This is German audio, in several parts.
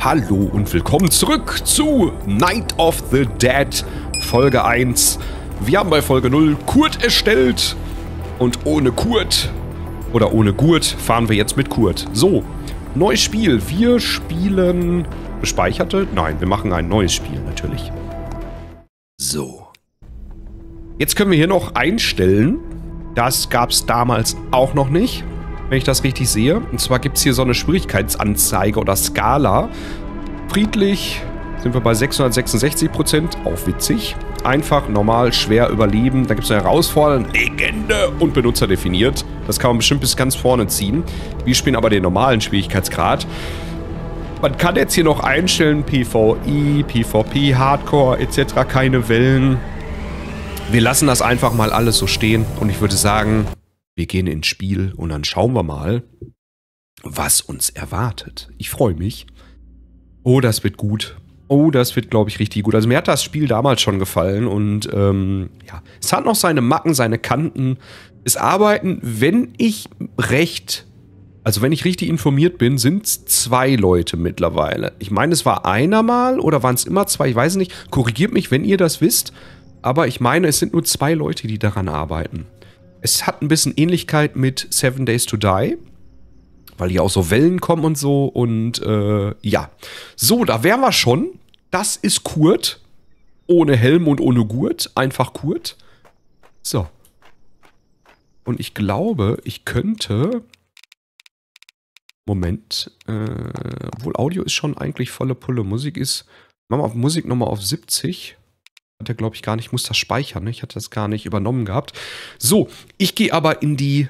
Hallo und willkommen zurück zu Night of the Dead, Folge 1. Wir haben bei Folge 0 Kurt erstellt und ohne Kurt oder ohne Gurt fahren wir jetzt mit Kurt. So, neues Spiel. Wir spielen... Gespeicherte? Nein, wir machen ein neues Spiel natürlich. So. Jetzt können wir hier noch einstellen. Das gab es damals auch noch nicht wenn ich das richtig sehe. Und zwar gibt es hier so eine Schwierigkeitsanzeige oder Skala. Friedlich sind wir bei 666 Prozent, auch witzig. Einfach, normal, schwer, überleben. Da gibt es eine Herausforderung, Legende und Benutzer definiert. Das kann man bestimmt bis ganz vorne ziehen. Wir spielen aber den normalen Schwierigkeitsgrad. Man kann jetzt hier noch einstellen, PvE, PvP, Hardcore etc., keine Wellen. Wir lassen das einfach mal alles so stehen und ich würde sagen, wir gehen ins Spiel und dann schauen wir mal, was uns erwartet. Ich freue mich. Oh, das wird gut. Oh, das wird, glaube ich, richtig gut. Also mir hat das Spiel damals schon gefallen und ähm, ja, es hat noch seine Macken, seine Kanten. Es arbeiten, wenn ich recht, also wenn ich richtig informiert bin, sind es zwei Leute mittlerweile. Ich meine, es war einer mal oder waren es immer zwei, ich weiß nicht. Korrigiert mich, wenn ihr das wisst. Aber ich meine, es sind nur zwei Leute, die daran arbeiten. Es hat ein bisschen Ähnlichkeit mit Seven Days to Die, weil hier auch so Wellen kommen und so. Und äh, ja. So, da wären wir schon. Das ist Kurt. Ohne Helm und ohne Gurt. Einfach Kurt. So. Und ich glaube, ich könnte. Moment. Äh, obwohl Audio ist schon eigentlich volle Pulle. Musik ist. Machen wir auf Musik nochmal auf 70 hatte, glaube ich, gar nicht, ich muss das speichern. Ne? Ich hatte das gar nicht übernommen gehabt. So, ich gehe aber in die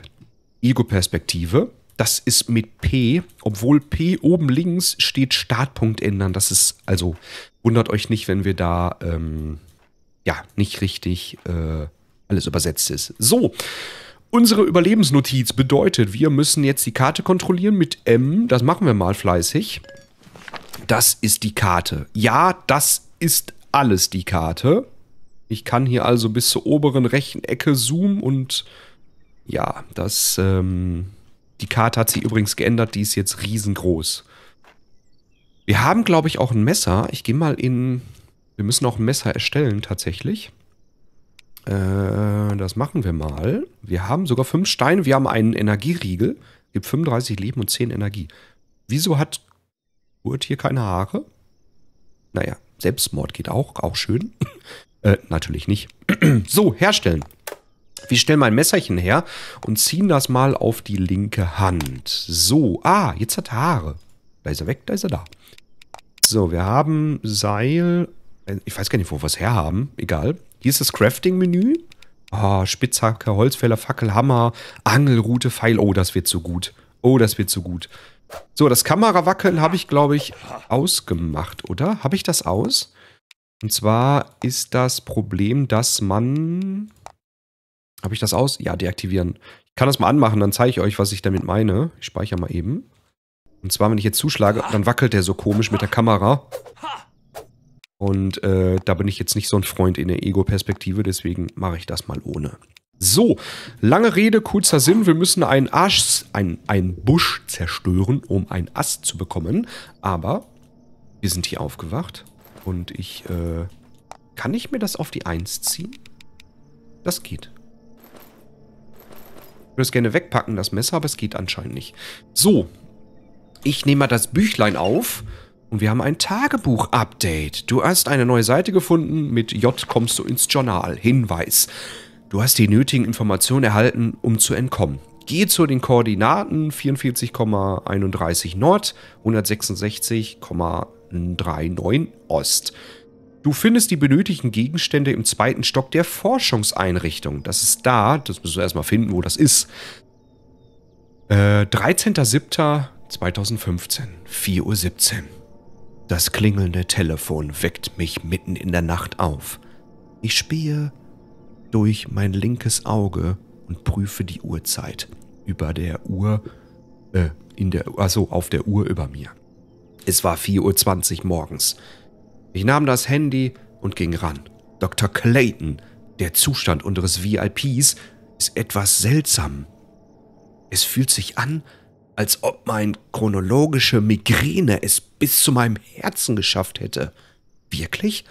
Ego-Perspektive. Das ist mit P, obwohl P oben links steht Startpunkt ändern. Das ist, also wundert euch nicht, wenn wir da, ähm, ja, nicht richtig äh, alles übersetzt ist. So, unsere Überlebensnotiz bedeutet, wir müssen jetzt die Karte kontrollieren mit M. Das machen wir mal fleißig. Das ist die Karte. Ja, das ist alles die Karte. Ich kann hier also bis zur oberen rechten Ecke zoomen und ja, das, ähm, die Karte hat sich übrigens geändert, die ist jetzt riesengroß. Wir haben, glaube ich, auch ein Messer. Ich gehe mal in, wir müssen auch ein Messer erstellen tatsächlich. Äh, das machen wir mal. Wir haben sogar fünf Steine, wir haben einen Energieriegel. Gibt 35 Leben und 10 Energie. Wieso hat Kurt hier keine Haare? Naja, Selbstmord geht auch, auch schön. äh, natürlich nicht. so, herstellen. Wir stellen mein Messerchen her und ziehen das mal auf die linke Hand. So, ah, jetzt hat er Haare. Da ist er weg, da ist er da. So, wir haben Seil. Äh, ich weiß gar nicht, wo wir es herhaben. Egal. Hier ist das Crafting-Menü. Ah, oh, Spitzhacke, Holzfäller, Fackel, Hammer, Angelrute, Pfeil. Oh, das wird so gut. Oh, das wird so gut. So, das Kamerawackeln habe ich, glaube ich, ausgemacht, oder? Habe ich das aus? Und zwar ist das Problem, dass man... Habe ich das aus? Ja, deaktivieren. Ich kann das mal anmachen, dann zeige ich euch, was ich damit meine. Ich speichere mal eben. Und zwar, wenn ich jetzt zuschlage, dann wackelt der so komisch mit der Kamera. Und äh, da bin ich jetzt nicht so ein Freund in der Ego-Perspektive, deswegen mache ich das mal ohne. So, lange Rede, kurzer Sinn. Wir müssen einen, Arsch, einen, einen Busch zerstören, um einen Ast zu bekommen. Aber wir sind hier aufgewacht. Und ich, äh, kann ich mir das auf die Eins ziehen? Das geht. Ich würde es gerne wegpacken, das Messer, aber es geht anscheinend nicht. So, ich nehme mal das Büchlein auf. Und wir haben ein Tagebuch-Update. Du hast eine neue Seite gefunden. Mit J kommst du ins Journal. Hinweis. Du hast die nötigen Informationen erhalten, um zu entkommen. Geh zu den Koordinaten 44,31 Nord, 166,39 Ost. Du findest die benötigten Gegenstände im zweiten Stock der Forschungseinrichtung. Das ist da, das müssen wir erstmal finden, wo das ist. Äh, 13.07.2015, 4.17 Uhr. Das klingelnde Telefon weckt mich mitten in der Nacht auf. Ich spähe durch mein linkes Auge und prüfe die Uhrzeit über der Uhr, äh, in der, also auf der Uhr über mir. Es war 4.20 Uhr morgens. Ich nahm das Handy und ging ran. Dr. Clayton, der Zustand unseres VIPs, ist etwas seltsam. Es fühlt sich an, als ob mein chronologische Migräne es bis zu meinem Herzen geschafft hätte. Wirklich?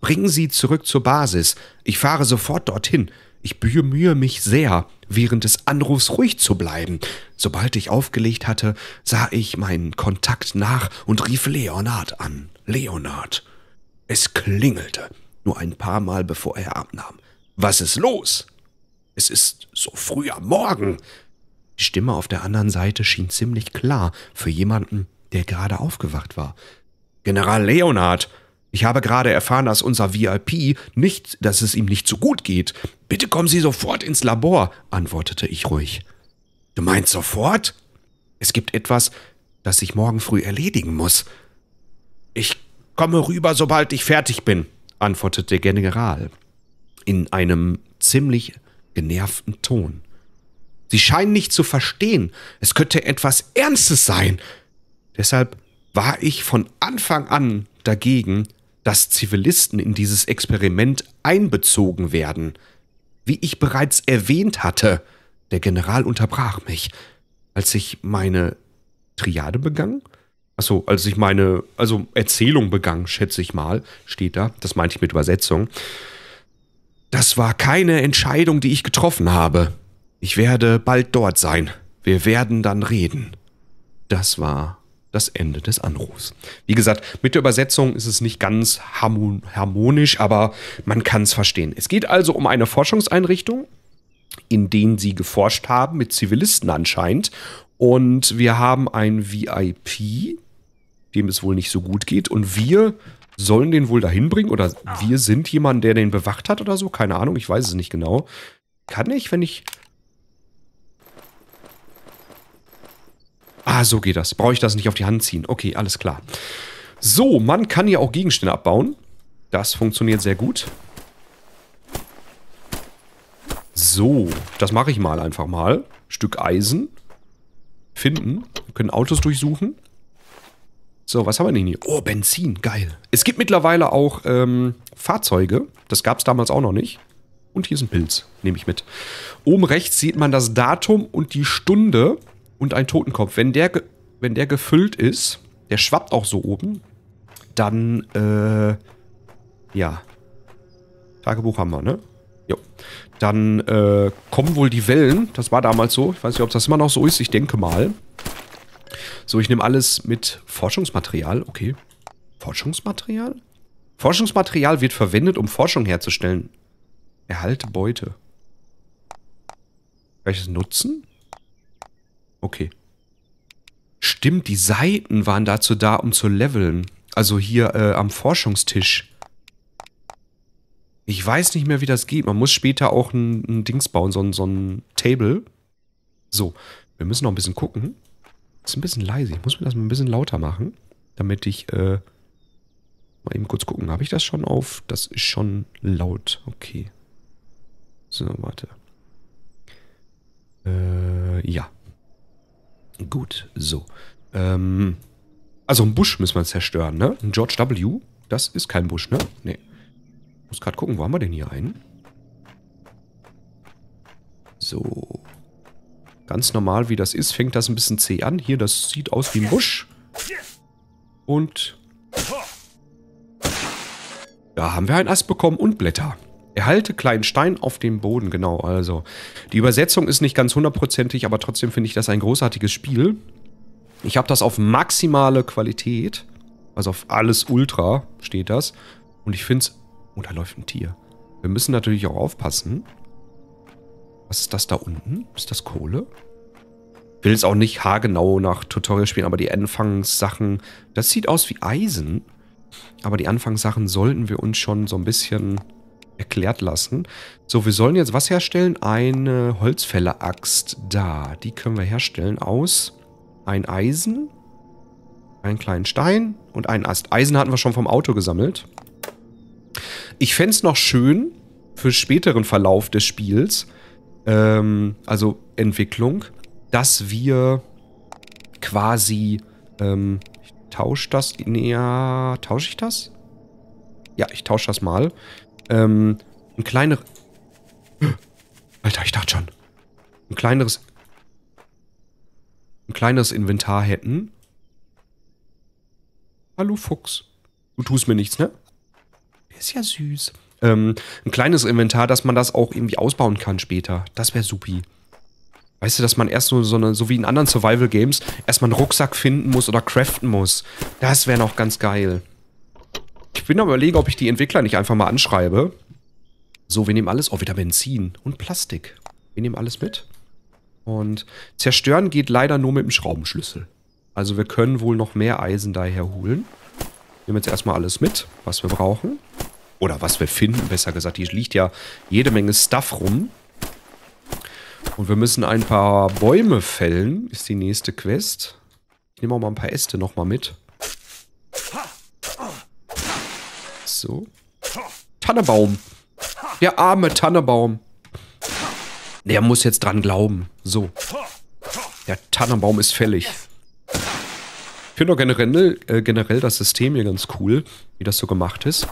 Bringen Sie zurück zur Basis. Ich fahre sofort dorthin. Ich bemühe mich sehr, während des Anrufs ruhig zu bleiben. Sobald ich aufgelegt hatte, sah ich meinen Kontakt nach und rief Leonard an. Leonard. Es klingelte, nur ein paar Mal bevor er abnahm. Was ist los? Es ist so früh am Morgen. Die Stimme auf der anderen Seite schien ziemlich klar für jemanden, der gerade aufgewacht war. General Leonard, ich habe gerade erfahren, dass unser VIP nicht, dass es ihm nicht so gut geht. Bitte kommen Sie sofort ins Labor, antwortete ich ruhig. Du meinst sofort? Es gibt etwas, das ich morgen früh erledigen muss. Ich komme rüber, sobald ich fertig bin, antwortete der General in einem ziemlich genervten Ton. Sie scheinen nicht zu verstehen, es könnte etwas Ernstes sein. Deshalb war ich von Anfang an dagegen, dass Zivilisten in dieses Experiment einbezogen werden. Wie ich bereits erwähnt hatte, der General unterbrach mich, als ich meine Triade begann. Achso, als ich meine, also Erzählung begann, schätze ich mal, steht da. Das meinte ich mit Übersetzung. Das war keine Entscheidung, die ich getroffen habe. Ich werde bald dort sein. Wir werden dann reden. Das war das Ende des Anrufs. Wie gesagt, mit der Übersetzung ist es nicht ganz harmonisch, aber man kann es verstehen. Es geht also um eine Forschungseinrichtung, in denen sie geforscht haben, mit Zivilisten anscheinend. Und wir haben einen VIP, dem es wohl nicht so gut geht. Und wir sollen den wohl dahin bringen oder ah. wir sind jemand, der den bewacht hat oder so. Keine Ahnung, ich weiß es nicht genau. Kann ich, wenn ich Ah, so geht das. Brauche ich das nicht auf die Hand ziehen. Okay, alles klar. So, man kann hier auch Gegenstände abbauen. Das funktioniert sehr gut. So, das mache ich mal einfach mal. Stück Eisen. Finden. Wir können Autos durchsuchen. So, was haben wir denn hier? Oh, Benzin, geil. Es gibt mittlerweile auch ähm, Fahrzeuge. Das gab es damals auch noch nicht. Und hier ist ein Pilz, nehme ich mit. Oben rechts sieht man das Datum und die Stunde und ein Totenkopf. Wenn der, wenn der gefüllt ist, der schwappt auch so oben, dann, äh, ja. Tagebuch haben wir, ne? Jo. Dann, äh, kommen wohl die Wellen. Das war damals so. Ich weiß nicht, ob das immer noch so ist. Ich denke mal. So, ich nehme alles mit Forschungsmaterial. Okay. Forschungsmaterial? Forschungsmaterial wird verwendet, um Forschung herzustellen. Erhalte Beute. Welches Nutzen? Okay. Stimmt, die Seiten waren dazu da, um zu leveln. Also hier äh, am Forschungstisch. Ich weiß nicht mehr, wie das geht. Man muss später auch ein, ein Dings bauen, so ein, so ein Table. So, wir müssen noch ein bisschen gucken. Ist ein bisschen leise. Ich muss mir das mal ein bisschen lauter machen, damit ich äh, mal eben kurz gucken. Habe ich das schon auf? Das ist schon laut. Okay. So, warte. gut so. Ähm, also einen Busch müssen wir zerstören, ne? Ein George W. Das ist kein Busch, ne? Nee. Muss gerade gucken, wo haben wir denn hier einen? So. Ganz normal, wie das ist, fängt das ein bisschen zäh an. Hier, das sieht aus wie ein Busch. Und... Da haben wir einen Ast bekommen und Blätter. Erhalte kleinen Stein auf dem Boden, genau. Also, die Übersetzung ist nicht ganz hundertprozentig, aber trotzdem finde ich das ein großartiges Spiel. Ich habe das auf maximale Qualität, also auf alles Ultra steht das. Und ich finde es. Oh, da läuft ein Tier. Wir müssen natürlich auch aufpassen. Was ist das da unten? Ist das Kohle? Ich will jetzt auch nicht haargenau nach Tutorial spielen, aber die Anfangssachen, das sieht aus wie Eisen. Aber die Anfangssachen sollten wir uns schon so ein bisschen erklärt lassen. So, wir sollen jetzt was herstellen? Eine Holzfäller-Axt. Da, die können wir herstellen aus ein Eisen, einen kleinen Stein und einen Ast. Eisen hatten wir schon vom Auto gesammelt. Ich fände es noch schön für späteren Verlauf des Spiels, ähm, also Entwicklung, dass wir quasi, ähm, ich tausche das, nee, ja, tausche ich das? Ja, ich tausche das mal ähm, ein kleineres... Alter, ich dachte schon. Ein kleineres... Ein kleineres Inventar hätten. Hallo Fuchs. Du tust mir nichts, ne? Ist ja süß. Ähm, ein kleines Inventar, dass man das auch irgendwie ausbauen kann später. Das wäre supi. Weißt du, dass man erst so, so, eine, so wie in anderen Survival-Games erstmal einen Rucksack finden muss oder craften muss. Das wäre noch ganz geil. Ich bin aber überlegen, ob ich die Entwickler nicht einfach mal anschreibe. So, wir nehmen alles. Oh, wieder Benzin und Plastik. Wir nehmen alles mit. Und zerstören geht leider nur mit dem Schraubenschlüssel. Also wir können wohl noch mehr Eisen daher holen. Wir jetzt erstmal alles mit, was wir brauchen. Oder was wir finden, besser gesagt. Hier liegt ja jede Menge Stuff rum. Und wir müssen ein paar Bäume fällen, ist die nächste Quest. Ich nehme auch mal ein paar Äste nochmal mit. So. Tannebaum. Der arme Tannebaum. Der muss jetzt dran glauben. So. Der Tannebaum ist fällig. Ich finde auch generell, äh, generell das System hier ganz cool, wie das so gemacht ist.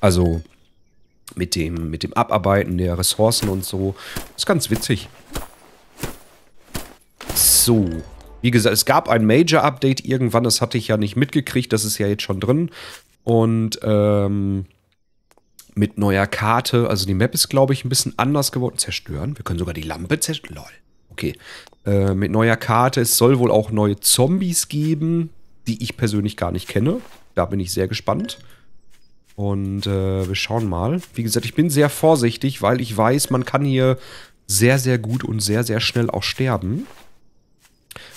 Also mit dem, mit dem Abarbeiten der Ressourcen und so. Ist ganz witzig. So. Wie gesagt, es gab ein Major-Update irgendwann, das hatte ich ja nicht mitgekriegt, das ist ja jetzt schon drin. Und ähm, mit neuer Karte, also die Map ist, glaube ich, ein bisschen anders geworden. Zerstören, wir können sogar die Lampe zerstören. Lol, okay. Äh, mit neuer Karte, es soll wohl auch neue Zombies geben, die ich persönlich gar nicht kenne. Da bin ich sehr gespannt. Und äh, wir schauen mal. Wie gesagt, ich bin sehr vorsichtig, weil ich weiß, man kann hier sehr, sehr gut und sehr, sehr schnell auch sterben.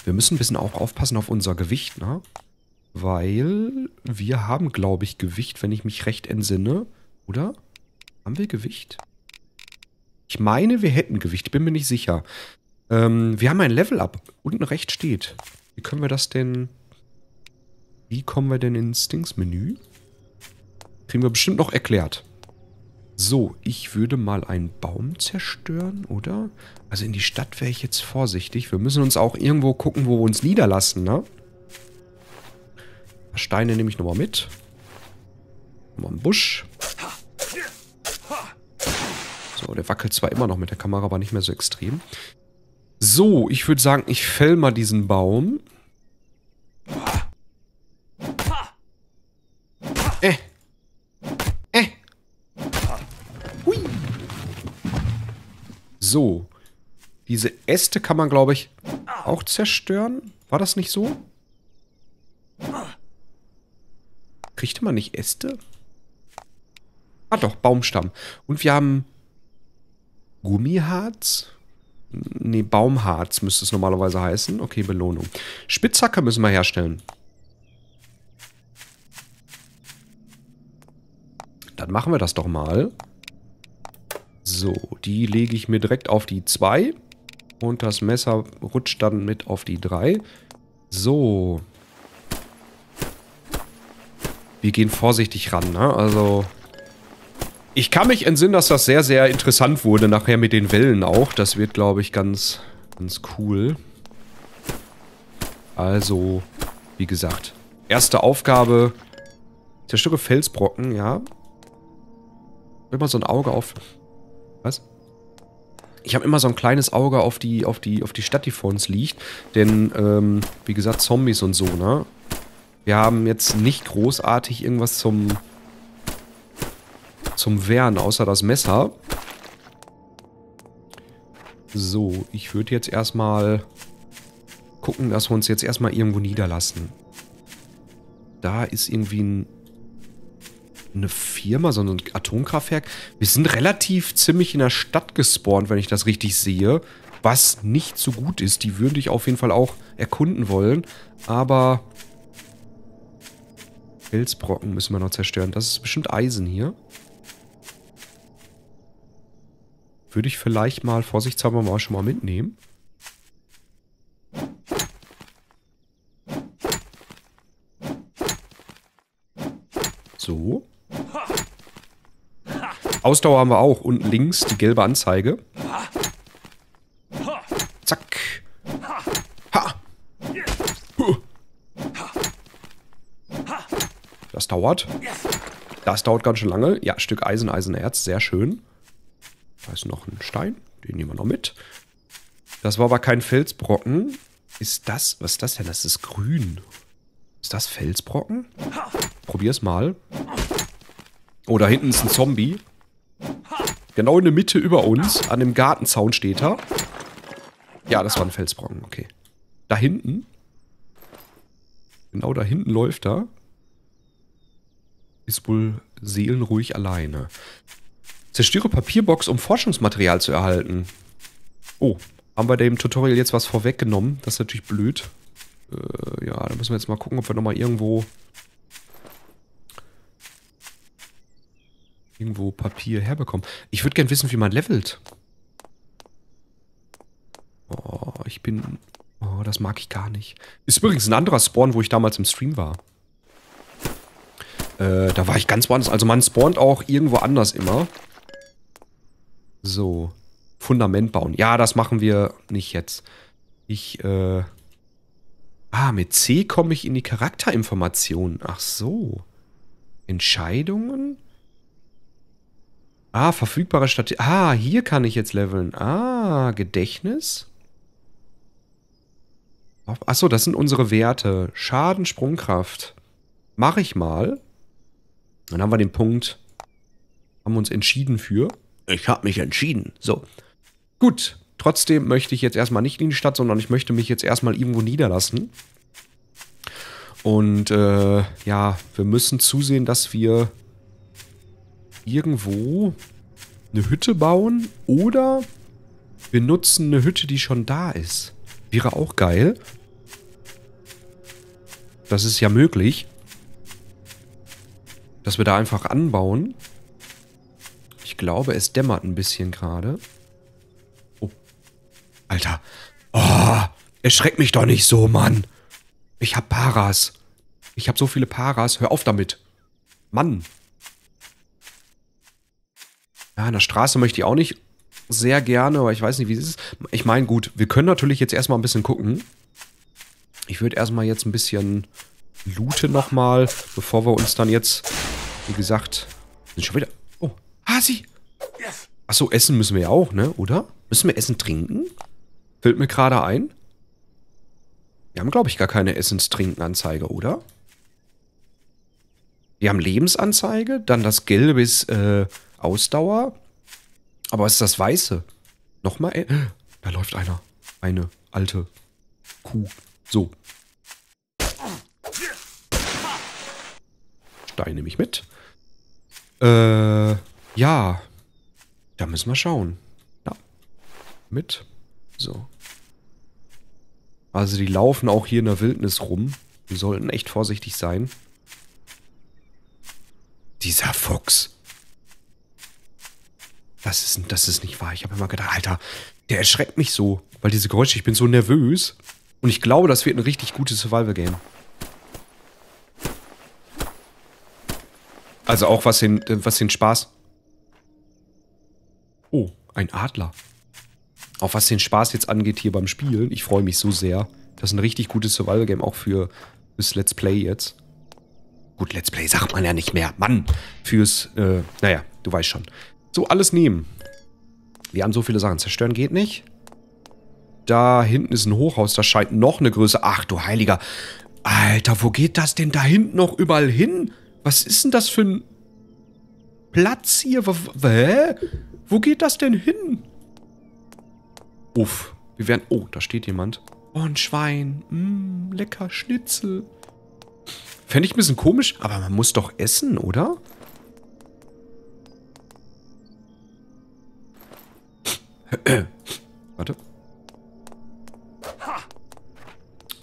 Wir müssen ein bisschen auch aufpassen auf unser Gewicht, ne? Weil wir haben, glaube ich, Gewicht, wenn ich mich recht entsinne. Oder? Haben wir Gewicht? Ich meine, wir hätten Gewicht. Ich bin mir nicht sicher. Ähm, wir haben ein Level-Up. Unten rechts steht. Wie können wir das denn... Wie kommen wir denn ins Dings-Menü? Kriegen wir bestimmt noch erklärt. So, ich würde mal einen Baum zerstören, oder? Also in die Stadt wäre ich jetzt vorsichtig. Wir müssen uns auch irgendwo gucken, wo wir uns niederlassen, ne? Steine nehme ich nochmal mit. Nochmal einen Busch. So, der wackelt zwar immer noch mit der Kamera, aber nicht mehr so extrem. So, ich würde sagen, ich fäll mal diesen Baum. So. Diese Äste kann man, glaube ich, auch zerstören. War das nicht so? Kriegte man nicht Äste? Ah doch, Baumstamm. Und wir haben Gummiharz? Ne, Baumharz müsste es normalerweise heißen. Okay, Belohnung. Spitzhacke müssen wir herstellen. Dann machen wir das doch mal. So, die lege ich mir direkt auf die 2. Und das Messer rutscht dann mit auf die 3. So. Wir gehen vorsichtig ran, ne? Also... Ich kann mich entsinnen, dass das sehr, sehr interessant wurde. Nachher mit den Wellen auch. Das wird, glaube ich, ganz, ganz cool. Also, wie gesagt. Erste Aufgabe. Zerstöre Felsbrocken, ja. Immer so ein Auge auf... Was? Ich habe immer so ein kleines Auge auf die, auf die, auf die Stadt, die vor uns liegt. Denn, ähm, wie gesagt, Zombies und so, ne? Wir haben jetzt nicht großartig irgendwas zum, zum Wehren, außer das Messer. So, ich würde jetzt erstmal gucken, dass wir uns jetzt erstmal irgendwo niederlassen. Da ist irgendwie ein eine Firma, sondern ein Atomkraftwerk. Wir sind relativ ziemlich in der Stadt gespawnt, wenn ich das richtig sehe. Was nicht so gut ist. Die würde ich auf jeden Fall auch erkunden wollen. Aber Felsbrocken müssen wir noch zerstören. Das ist bestimmt Eisen hier. Würde ich vielleicht mal vorsichtshalber mal schon mal mitnehmen. So. Ausdauer haben wir auch. Unten links die gelbe Anzeige. Zack. Ha. Das dauert. Das dauert ganz schön lange. Ja, Stück Eisen, Eisenerz. Sehr schön. Da ist noch ein Stein. Den nehmen wir noch mit. Das war aber kein Felsbrocken. Ist das... Was ist das denn? Das ist grün. Ist das Felsbrocken? Probier's mal. Oh, da hinten ist ein Zombie. Genau in der Mitte über uns, an dem Gartenzaun steht er. Ja, das war ein Felsbrocken, okay. Da hinten. Genau da hinten läuft er. Ist wohl seelenruhig alleine. Zerstöre Papierbox, um Forschungsmaterial zu erhalten. Oh, haben wir dem Tutorial jetzt was vorweggenommen? Das ist natürlich blöd. Äh, ja, da müssen wir jetzt mal gucken, ob wir nochmal irgendwo irgendwo Papier herbekommen. Ich würde gern wissen, wie man levelt. Oh, ich bin... Oh, das mag ich gar nicht. Ist übrigens ein anderer Spawn, wo ich damals im Stream war. Äh, da war ich ganz woanders. Also man spawnt auch irgendwo anders immer. So. Fundament bauen. Ja, das machen wir nicht jetzt. Ich, äh... Ah, mit C komme ich in die Charakterinformationen. Ach so. Entscheidungen? Ah, verfügbare Statistik. Ah, hier kann ich jetzt leveln. Ah, Gedächtnis. Achso, das sind unsere Werte. Schaden, Sprungkraft. Mache ich mal. Dann haben wir den Punkt. Haben uns entschieden für. Ich habe mich entschieden. So. Gut. Trotzdem möchte ich jetzt erstmal nicht in die Stadt, sondern ich möchte mich jetzt erstmal irgendwo niederlassen. Und äh, ja, wir müssen zusehen, dass wir irgendwo eine Hütte bauen oder wir nutzen eine Hütte, die schon da ist. Wäre auch geil. Das ist ja möglich. Dass wir da einfach anbauen. Ich glaube, es dämmert ein bisschen gerade. Oh. Alter. Oh, erschreck mich doch nicht so, Mann. Ich hab Paras. Ich hab so viele Paras. Hör auf damit. Mann. Ja, an der Straße möchte ich auch nicht sehr gerne, aber ich weiß nicht, wie es ist. Ich meine, gut, wir können natürlich jetzt erstmal ein bisschen gucken. Ich würde erstmal jetzt ein bisschen looten nochmal, bevor wir uns dann jetzt, wie gesagt, sind schon wieder... Oh, Hasi! Achso, essen müssen wir ja auch, ne? Oder? Müssen wir Essen trinken? Fällt mir gerade ein. Wir haben, glaube ich, gar keine essens trinken anzeige oder? Die haben Lebensanzeige, dann das Gelbe ist äh, Ausdauer. Aber was ist das Weiße? Nochmal. E-, da läuft einer. Eine alte Kuh. So. Stein nehme ich mit. Äh, ja. Da müssen wir schauen. Ja. Mit. So. Also die laufen auch hier in der Wildnis rum. Wir sollten echt vorsichtig sein. Dieser Fuchs. Das ist, das ist nicht wahr. Ich habe immer gedacht, Alter, der erschreckt mich so. Weil diese Geräusche, ich bin so nervös. Und ich glaube, das wird ein richtig gutes Survival-Game. Also auch was den, was den Spaß... Oh, ein Adler. Auch was den Spaß jetzt angeht hier beim Spielen. Ich freue mich so sehr. Das ist ein richtig gutes Survival-Game, auch für das Let's Play jetzt. Gut, Let's Play sagt man ja nicht mehr. Mann, fürs, äh, naja, du weißt schon. So, alles nehmen. Wir haben so viele Sachen. Zerstören geht nicht. Da hinten ist ein Hochhaus. Da scheint noch eine Größe. Ach, du Heiliger. Alter, wo geht das denn da hinten noch überall hin? Was ist denn das für ein Platz hier? hä? Wo geht das denn hin? Uff. Wir werden... Oh, da steht jemand. Oh, ein Schwein. Mh, mm, lecker Schnitzel. Fände ich ein bisschen komisch, aber man muss doch essen, oder? Warte.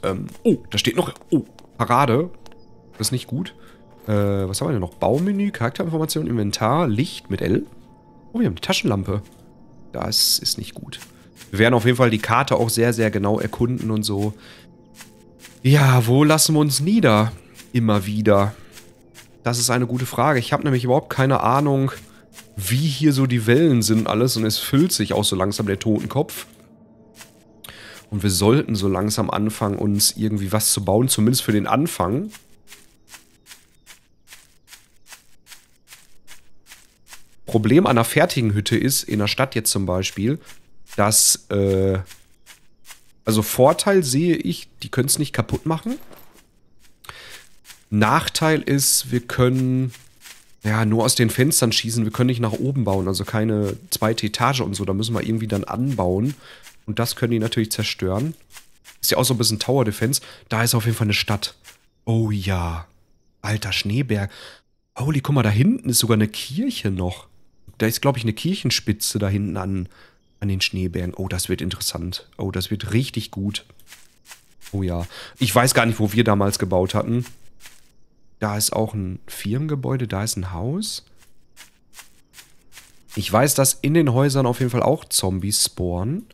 Ähm, oh, da steht noch... Oh, Parade. Das ist nicht gut. Äh, was haben wir denn noch? Baumenü, Charakterinformation, Inventar, Licht mit L. Oh, wir haben die Taschenlampe. Das ist nicht gut. Wir werden auf jeden Fall die Karte auch sehr, sehr genau erkunden und so. Ja, wo lassen wir uns nieder? immer wieder? Das ist eine gute Frage. Ich habe nämlich überhaupt keine Ahnung, wie hier so die Wellen sind und alles. Und es füllt sich auch so langsam der Totenkopf. Und wir sollten so langsam anfangen, uns irgendwie was zu bauen, zumindest für den Anfang. Problem einer fertigen Hütte ist, in der Stadt jetzt zum Beispiel, dass, äh, also Vorteil sehe ich, die können es nicht kaputt machen. Nachteil ist, wir können ja, nur aus den Fenstern schießen. Wir können nicht nach oben bauen, also keine zweite Etage und so. Da müssen wir irgendwie dann anbauen. Und das können die natürlich zerstören. Ist ja auch so ein bisschen Tower Defense. Da ist auf jeden Fall eine Stadt. Oh ja. Alter Schneeberg. Holy, guck mal, da hinten ist sogar eine Kirche noch. Da ist, glaube ich, eine Kirchenspitze da hinten an, an den Schneebergen. Oh, das wird interessant. Oh, das wird richtig gut. Oh ja. Ich weiß gar nicht, wo wir damals gebaut hatten. Da ist auch ein Firmengebäude, da ist ein Haus. Ich weiß, dass in den Häusern auf jeden Fall auch Zombies spawnen.